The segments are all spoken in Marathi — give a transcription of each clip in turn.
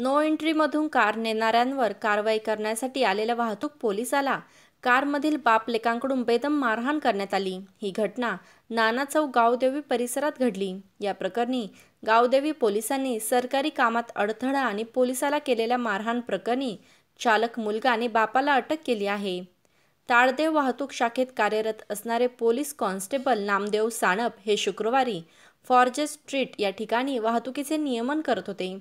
नो एंट्रीमधून कार नेणाऱ्यांवर कारवाई करण्यासाठी आलेल्या वाहतूक पोलिसाला कारमधील बाप बेदम मारहाण करण्यात आली ही घटना नाना चौक गावदेवी परिसरात घडली या प्रकरणी गावदेवी पोलिसांनी सरकारी कामात अडथळा आणि पोलिसाला केलेल्या मारहाण प्रकरणी चालक मुलगा आणि बापाला अटक केली आहे ताळदेव वाहतूक शाखेत कार्यरत असणारे पोलीस कॉन्स्टेबल नामदेव साणप हे शुक्रवारी फॉर्जेस स्ट्रीट या ठिकाणी वाहतुकीचे नियमन करत होते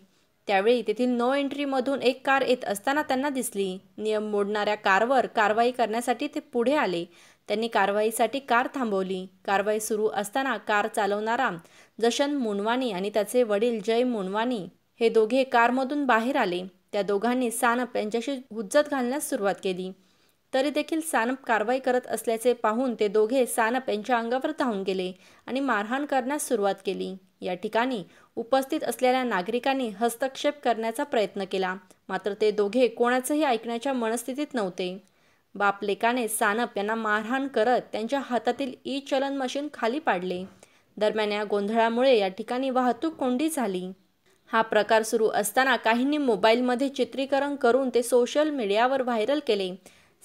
त्यावेळी तेथील नो एंट्रीमधून एक कार येत असताना त्यांना दिसली नियम मोडणाऱ्या कारवर कारवाई करण्यासाठी ते पुढे आले त्यांनी कारवाईसाठी कार थांबवली कारवाई सुरू असताना कार चालवणारा जशन मुनवानी आणि त्याचे वडील जय मुनवानी हे दोघे कारमधून बाहेर आले त्या दोघांनी सानप यांच्याशी हुज्जत घालण्यास सुरुवात केली तरी देखील सानप कारवाई करत असल्याचे पाहून ते दोघे सानप यांच्या अंगावर धावून गेले आणि मारहाण करण्यास सुरुवात केली या ठिकाणी उपस्थित असलेल्या नागरिकांनी हस्तक्षेप करण्याचा प्रयत्न केला मात्र ते दोघे कोणाचंही ऐकण्याच्या मनस्थितीत नव्हते बापलेकाने सानप यांना मारहाण करत त्यांच्या हातातील ई चलन मशीन खाली पाडले दरम्यान या गोंधळामुळे या ठिकाणी वाहतूक कोंडी झाली हा प्रकार सुरू असताना काहींनी मोबाईलमध्ये चित्रीकरण करून ते सोशल मीडियावर व्हायरल केले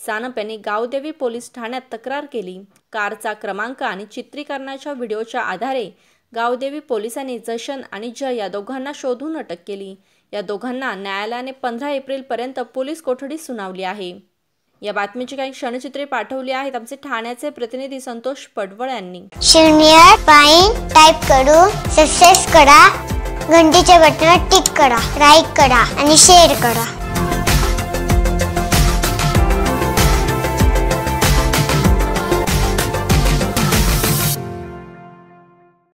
सानप यांनी गावदेवी पोलीस ठाण्यात तक्रार केली कारचा क्रमांक आणि चित्रीकरणाच्या व्हिडिओच्या आधारे गावदेवी पोलिसांनी जशन आणि जय या दोघांना शोधून अटक केली या दोघांना न्यायालयाने पंधरा एप्रिलपर्यंत पोलीस कोठडी सुनावली आहे या बातमीची काही क्षणचित्रे पाठवली आहेत आमचे ठाण्याचे प्रतिनिधी संतोष पडवळ यांनी शिवनियर करू सक्सेस करा घंटीच्या टिक करा लाईक करा आणि शेअर करा